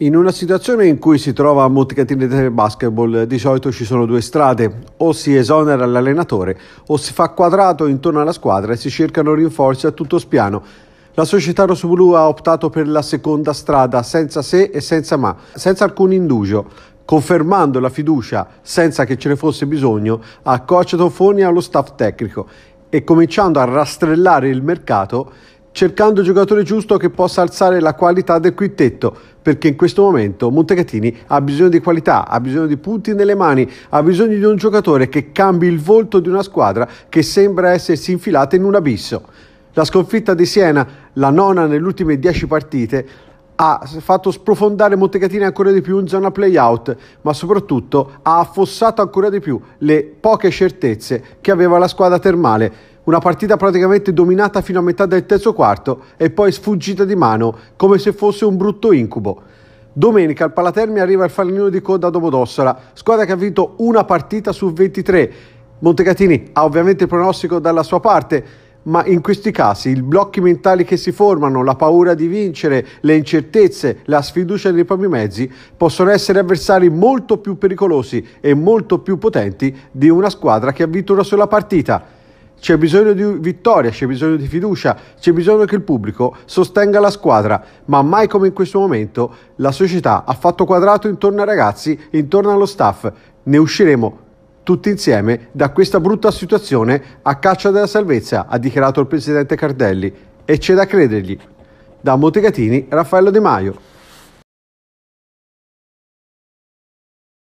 In una situazione in cui si trova Montecatini del basketball di solito ci sono due strade, o si esonera l'allenatore o si fa quadrato intorno alla squadra e si cercano rinforzi a tutto spiano. La società rossoblù ha optato per la seconda strada senza se e senza ma, senza alcun indugio, confermando la fiducia senza che ce ne fosse bisogno a coach Tofoni e allo staff tecnico e cominciando a rastrellare il mercato cercando il giocatore giusto che possa alzare la qualità del quintetto, perché in questo momento Montecatini ha bisogno di qualità, ha bisogno di punti nelle mani, ha bisogno di un giocatore che cambi il volto di una squadra che sembra essersi infilata in un abisso. La sconfitta di Siena, la nona nelle ultime dieci partite, ha fatto sprofondare Montecatini ancora di più in zona playout, ma soprattutto ha affossato ancora di più le poche certezze che aveva la squadra termale. Una partita praticamente dominata fino a metà del terzo quarto e poi sfuggita di mano come se fosse un brutto incubo. Domenica al Palatermi arriva il fallino di coda a Domodossola, squadra che ha vinto una partita su 23. Montecatini ha ovviamente il pronostico dalla sua parte, ma in questi casi i blocchi mentali che si formano, la paura di vincere, le incertezze, la sfiducia nei propri mezzi possono essere avversari molto più pericolosi e molto più potenti di una squadra che ha vinto una sola partita. C'è bisogno di vittoria, c'è bisogno di fiducia, c'è bisogno che il pubblico sostenga la squadra, ma mai come in questo momento la società ha fatto quadrato intorno ai ragazzi, intorno allo staff. Ne usciremo tutti insieme da questa brutta situazione a caccia della salvezza, ha dichiarato il presidente Cardelli, e c'è da credergli. Da Montecatini, Raffaello De Maio.